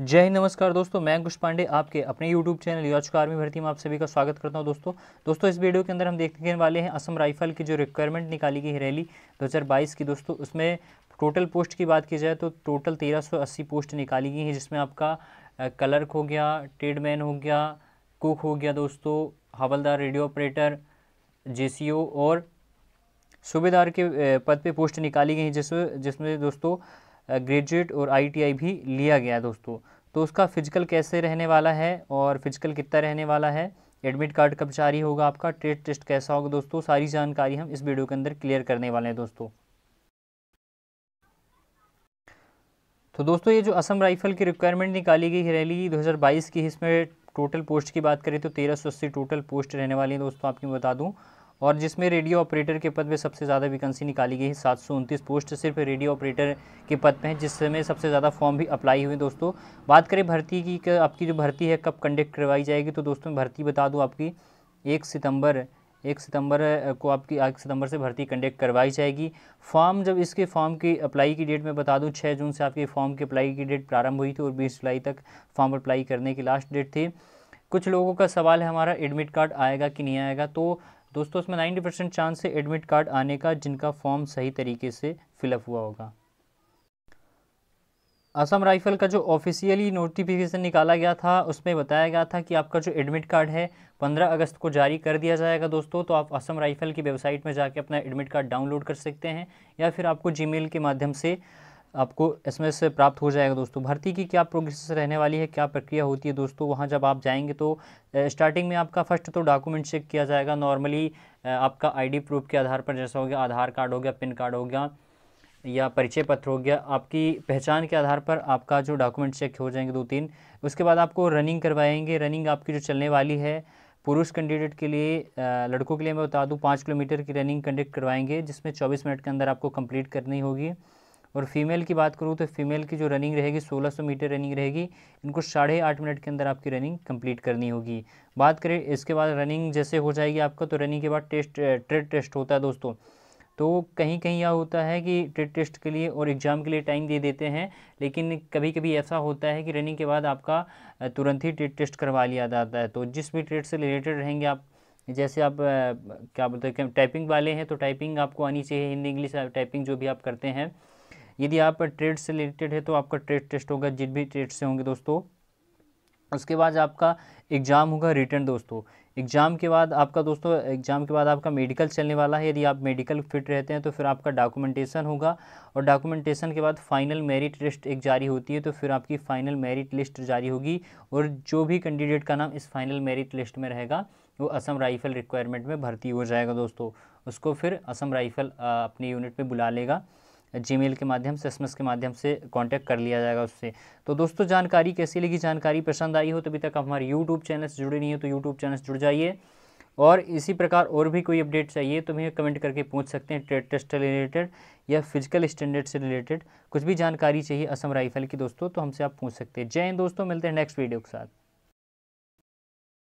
जय हिंद नमस्कार दोस्तों मैं अंकुश पांडे आपके अपने YouTube चैनल योजका आर्मी भर्ती में आप सभी का स्वागत करता हूं दोस्तों दोस्तों इस वीडियो के अंदर हम देखने वाले हैं असम राइफल की जो रिक्वायरमेंट निकाली गई रैली 2022 की दोस्तों उसमें टोटल पोस्ट की बात की जाए तो टोटल 1380 पोस्ट निकाली गई हैं जिसमें आपका क्लर्क हो गया ट्रेडमैन हो गया कुक हो गया दोस्तों हवलदार रेडियो ऑपरेटर जे और सूबेदार के पद पर पोस्ट निकाली गई हैं जिस जिसमें दोस्तों ग्रेजुएट और आईटीआई भी लिया गया दोस्तों तो उसका फिजिकल कैसे रहने वाला है और फिजिकल कितना रहने वाला है एडमिट कार्ड कब जारी होगा आपका ट्रेड टेस्ट कैसा होगा दोस्तों सारी जानकारी हम इस वीडियो के अंदर क्लियर करने वाले हैं दोस्तों तो दोस्तों ये जो असम राइफल की रिक्वायरमेंट निकाली गई है रैली 2022 की इसमें टोटल पोस्ट की बात करें तो 1380 टोटल पोस्ट रहने वाली है दोस्तों आपकी बता दूं और जिसमें रेडियो ऑपरेटर के पद पे सबसे ज़्यादा वैकेंसी निकाली गई है सात सौ उनतीस पोस्ट सिर्फ रेडियो ऑपरेटर के पद पे हैं जिसमें सबसे ज़्यादा फॉर्म भी अप्लाई हुए दोस्तों बात करें भर्ती की आपकी जो भर्ती है कब कंडक्ट करवाई जाएगी तो दोस्तों भर्ती बता दूँ आपकी एक सितंबर एक सितंबर को आपकी एक सितंबर से भर्ती कंडक्ट करवाई जाएगी फॉर्म जब इसके फॉर्म की अप्लाई की डेट में बता दूं छः जून से आपके फॉर्म की अप्लाई की डेट प्रारंभ हुई थी और बीस जुलाई तक फॉर्म अप्लाई करने की लास्ट डेट थी कुछ लोगों का सवाल है हमारा एडमिट कार्ड आएगा कि नहीं आएगा तो दोस्तों उसमें नाइन्टी परसेंट चांस है एडमिट कार्ड आने का जिनका फॉर्म सही तरीके से फिलअप हुआ होगा असम राइफल का जो ऑफिशियली नोटिफिकेशन निकाला गया था उसमें बताया गया था कि आपका जो एडमिट कार्ड है 15 अगस्त को जारी कर दिया जाएगा दोस्तों तो आप असम राइफल की वेबसाइट में जाके अपना एडमिट कार्ड डाउनलोड कर सकते हैं या फिर आपको जीमेल के माध्यम से आपको इसमें से प्राप्त हो जाएगा दोस्तों भर्ती की क्या प्रोसेस रहने वाली है क्या प्रक्रिया होती है दोस्तों वहाँ जब आप जाएंगे तो स्टार्टिंग में आपका फर्स्ट तो डॉक्यूमेंट चेक किया जाएगा नॉर्मली आपका आईडी प्रूफ के आधार पर जैसा हो गया आधार कार्ड हो गया पिन कार्ड हो गया या परिचय पत्र हो गया आपकी पहचान के आधार पर आपका जो डॉक्यूमेंट चेक हो जाएंगे दो तीन उसके बाद आपको रनिंग करवाएंगे रनिंग आपकी जो चलने वाली है पुरुष कैंडिडेट के लिए लड़कों के लिए मैं बता दूं पाँच किलोमीटर की रनिंग कंडक्ट करवाएंगे जिसमें चौबीस मिनट के अंदर आपको कंप्लीट करनी होगी और फीमेल की बात करूँ तो फीमेल की जो रनिंग रहेगी 1600 मीटर रनिंग रहेगी इनको साढ़े आठ मिनट के अंदर आपकी रनिंग कंप्लीट करनी होगी बात करें इसके बाद रनिंग जैसे हो जाएगी आपका तो रनिंग के बाद टेस्ट ट्रेड टेस्ट होता है दोस्तों तो कहीं कहीं यह होता है कि ट्रेड टेस्ट के लिए और एग्ज़ाम के लिए टाइम दे देते हैं लेकिन कभी कभी ऐसा होता है कि रनिंग के बाद आपका तुरंत ही ट्रेड टेस्ट करवा लिया जाता है तो जिस भी ट्रेड से रिलेटेड रहेंगे आप जैसे आप क्या बोलते हैं टाइपिंग वाले हैं तो टाइपिंग आपको आनी चाहिए हिंदी इंग्लिश टाइपिंग जो भी आप करते हैं यदि आप ट्रेड से रिलेटेड है तो आपका ट्रेड टेस्ट होगा जिन भी ट्रेड से होंगे दोस्तों उसके बाद आपका एग्ज़ाम होगा रिटर्न दोस्तों एग्ज़ाम के बाद आपका दोस्तों एग्ज़ाम के बाद आपका मेडिकल चलने वाला है यदि आप मेडिकल फिट रहते हैं तो फिर आपका डॉक्यूमेंटेशन होगा और डॉक्यूमेंटेशन के बाद फाइनल मेरिट लिस्ट एक जारी होती है तो फिर आपकी फ़ाइनल मेरिट लिस्ट जारी होगी और जो भी कैंडिडेट का नाम इस फाइनल मेरिट लिस्ट में रहेगा वो असम राइफल रिक्वायरमेंट में भर्ती हो जाएगा दोस्तों उसको फिर असम राइफल अपनी यूनिट में बुला लेगा जीमेल के माध्यम से एसएमएस के माध्यम से कांटेक्ट कर लिया जाएगा उससे तो दोस्तों जानकारी कैसी लगी जानकारी पसंद आई हो तो अभी तक हमारे यूट्यूब चैनल से जुड़े नहीं हो तो यूट्यूब चैनल से जुड़ जाइए और इसी प्रकार और भी कोई अपडेट चाहिए तो हमें कमेंट करके पूछ सकते हैं ट्रेड टेस्ट से रिलेटेड या फिजिकल स्टैंडर्ड से रिलेटेड कुछ भी जानकारी चाहिए असम राइफल की दोस्तों तो हमसे आप पूछ सकते हैं जय हिंद दोस्तों मिलते हैं नेक्स्ट वीडियो के साथ